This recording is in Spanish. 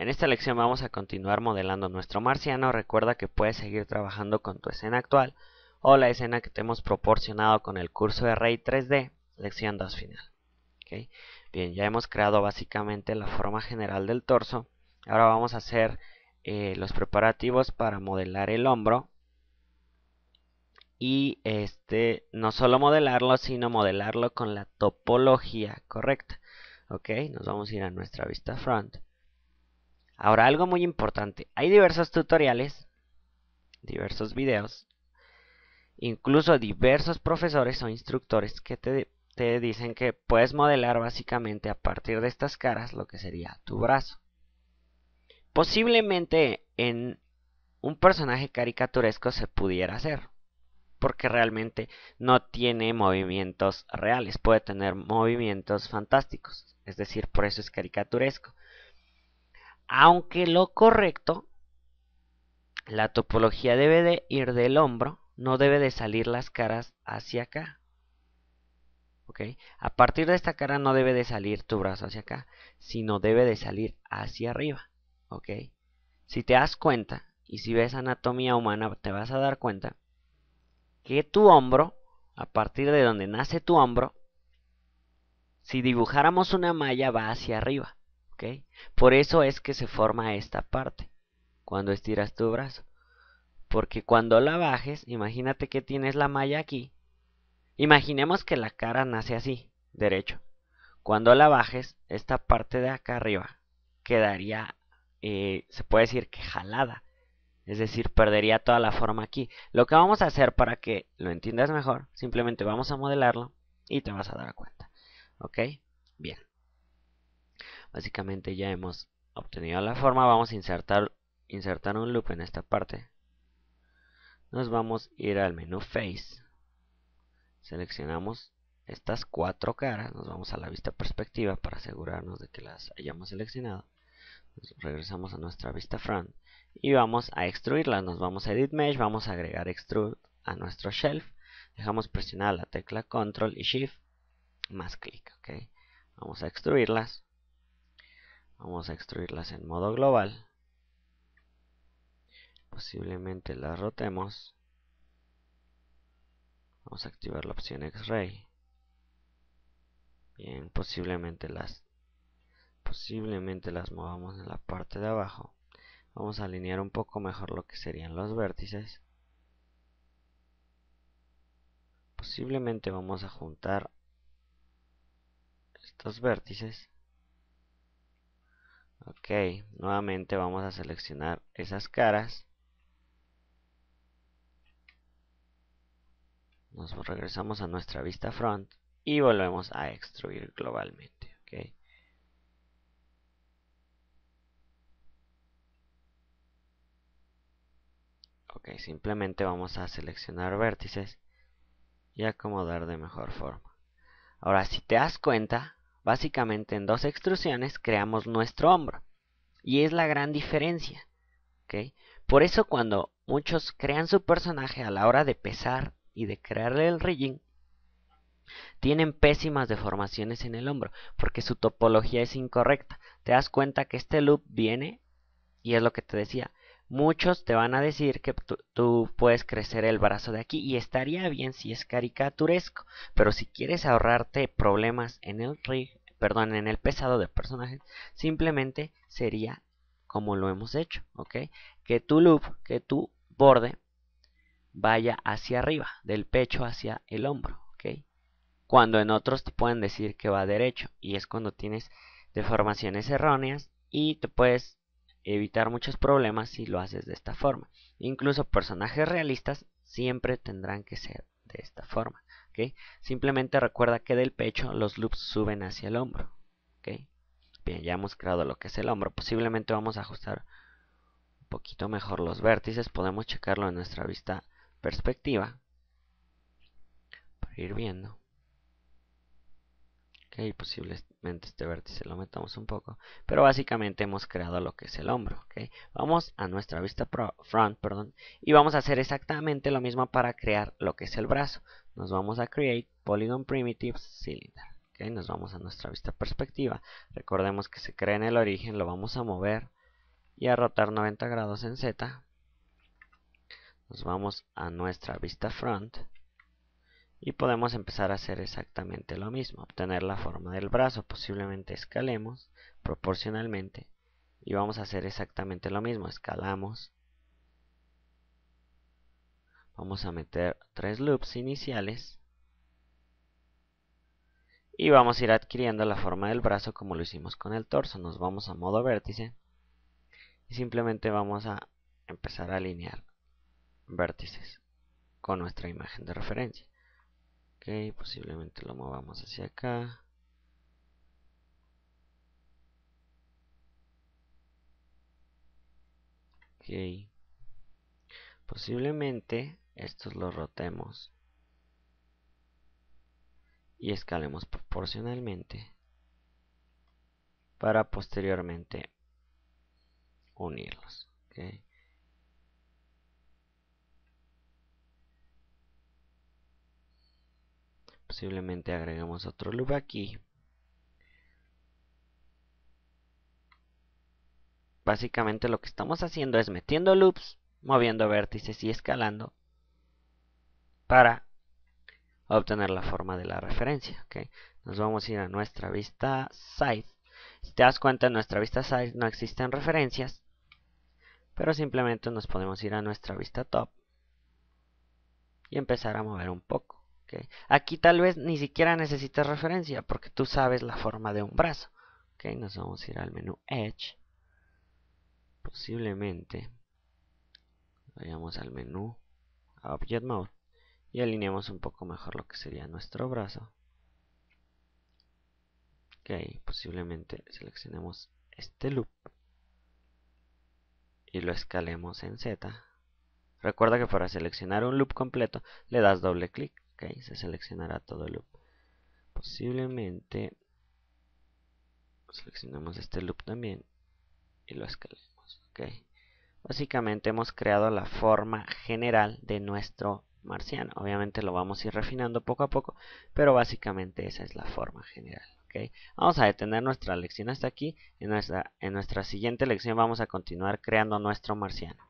En esta lección vamos a continuar modelando nuestro marciano. Recuerda que puedes seguir trabajando con tu escena actual o la escena que te hemos proporcionado con el curso de Ray 3D, lección 2 final. Bien, ya hemos creado básicamente la forma general del torso. Ahora vamos a hacer eh, los preparativos para modelar el hombro. Y este, no solo modelarlo, sino modelarlo con la topología correcta. Ok, nos vamos a ir a nuestra vista front. Ahora, algo muy importante. Hay diversos tutoriales, diversos videos, incluso diversos profesores o instructores que te, dicen que puedes modelar básicamente a partir de estas caras lo que sería tu brazo. Posiblemente en un personaje caricaturesco se pudiera hacer, porque realmente no tiene movimientos reales, puede tener movimientos fantásticos, es decir, por eso es caricaturesco. Aunque lo correcto, la topología debe de ir del hombro, no debe de salir las caras hacia acá. ¿Ok? A partir de esta cara no debe de salir tu brazo hacia acá, sino debe de salir hacia arriba. ¿Ok? Si te das cuenta, y si ves anatomía humana, te vas a dar cuenta que tu hombro, a partir de donde nace tu hombro, si dibujáramos una malla va hacia arriba. Por eso es que se forma esta parte cuando estiras tu brazo. Porque cuando la bajes, imagínate que tienes la malla aquí. Imaginemos que la cara nace así, derecho. Cuando la bajes, esta parte de acá arriba quedaría, eh, se puede decir que jalada. Es decir, perdería toda la forma aquí. Lo que vamos a hacer para que lo entiendas mejor, simplemente vamos a modelarlo y te vas a dar cuenta. ¿Ok? Bien básicamente ya hemos obtenido la forma vamos a insertar un loop en esta parte nos vamos a ir al menú face seleccionamos estas cuatro caras nos vamos a la vista perspectiva para asegurarnos de que las hayamos seleccionado regresamos a nuestra vista front y vamos a extruirlas nos vamos a edit mesh vamos a agregar extrude a nuestro shelf dejamos presionar la tecla control y shift más clic ok vamos a extruirlas Vamos a extruirlas en modo global. Posiblemente las rotemos. Vamos a activar la opción X-Ray. Bien, posiblemente las posiblemente las movamos en la parte de abajo. Vamos a alinear un poco mejor lo que serían los vértices. Posiblemente vamos a juntar estos vértices ok nuevamente vamos a seleccionar esas caras nos regresamos a nuestra vista front y volvemos a extruir globalmente ok ok simplemente vamos a seleccionar vértices y acomodar de mejor forma ahora si te das cuenta Básicamente en dos extrusiones creamos nuestro hombro. Y es la gran diferencia. ¿ok? Por eso cuando muchos crean su personaje a la hora de pesar y de crearle el rigging, tienen pésimas deformaciones en el hombro, porque su topología es incorrecta. Te das cuenta que este loop viene, y es lo que te decía, Muchos te van a decir que tú puedes crecer el brazo de aquí y estaría bien si es caricaturesco, pero si quieres ahorrarte problemas en el rig, perdón, en el pesado del personaje, simplemente sería como lo hemos hecho, ¿ok? Que tu loop, que tu borde vaya hacia arriba, del pecho hacia el hombro, ¿ok? Cuando en otros te pueden decir que va derecho y es cuando tienes deformaciones erróneas y te puedes evitar muchos problemas si lo haces de esta forma. Incluso personajes realistas siempre tendrán que ser de esta forma. ¿okay? Simplemente recuerda que del pecho los loops suben hacia el hombro. ¿okay? Bien, ya hemos creado lo que es el hombro. Posiblemente vamos a ajustar un poquito mejor los vértices. Podemos checarlo en nuestra vista perspectiva. Para ir viendo ok, posiblemente este vértice lo metamos un poco, pero básicamente hemos creado lo que es el hombro, ok, vamos a nuestra vista front, perdón, y vamos a hacer exactamente lo mismo para crear lo que es el brazo, nos vamos a create polygon primitive cylinder, ok, nos vamos a nuestra vista perspectiva, recordemos que se crea en el origen, lo vamos a mover y a rotar 90 grados en Z, nos vamos a nuestra vista front, y podemos empezar a hacer exactamente lo mismo, obtener la forma del brazo, posiblemente escalemos proporcionalmente y vamos a hacer exactamente lo mismo, escalamos, vamos a meter tres loops iniciales y vamos a ir adquiriendo la forma del brazo como lo hicimos con el torso, nos vamos a modo vértice y simplemente vamos a empezar a alinear vértices con nuestra imagen de referencia ok posiblemente lo movamos hacia acá ok posiblemente estos los rotemos y escalemos proporcionalmente para posteriormente unirlos. posiblemente agregamos otro loop aquí básicamente lo que estamos haciendo es metiendo loops moviendo vértices y escalando para obtener la forma de la referencia nos vamos a ir a nuestra vista size si te das cuenta en nuestra vista size no existen referencias pero simplemente nos podemos ir a nuestra vista top y empezar a mover un poco Aquí tal vez ni siquiera necesites referencia porque tú sabes la forma de un brazo. Ok, nos vamos a ir al menú Edge. Posiblemente vayamos al menú Object Mode y alineamos un poco mejor lo que sería nuestro brazo. Ok, posiblemente seleccionemos este loop y lo escalemos en Z. Recuerda que para seleccionar un loop completo le das doble clic se seleccionará todo el loop posiblemente seleccionamos este loop también y lo escalemos básicamente hemos creado la forma general de nuestro marciano obviamente lo vamos a ir refinando poco a poco pero básicamente esa es la forma general Okay. Vamos a detener nuestra lección hasta aquí. En nuestra, en nuestra siguiente lección vamos a continuar creando nuestro marciano.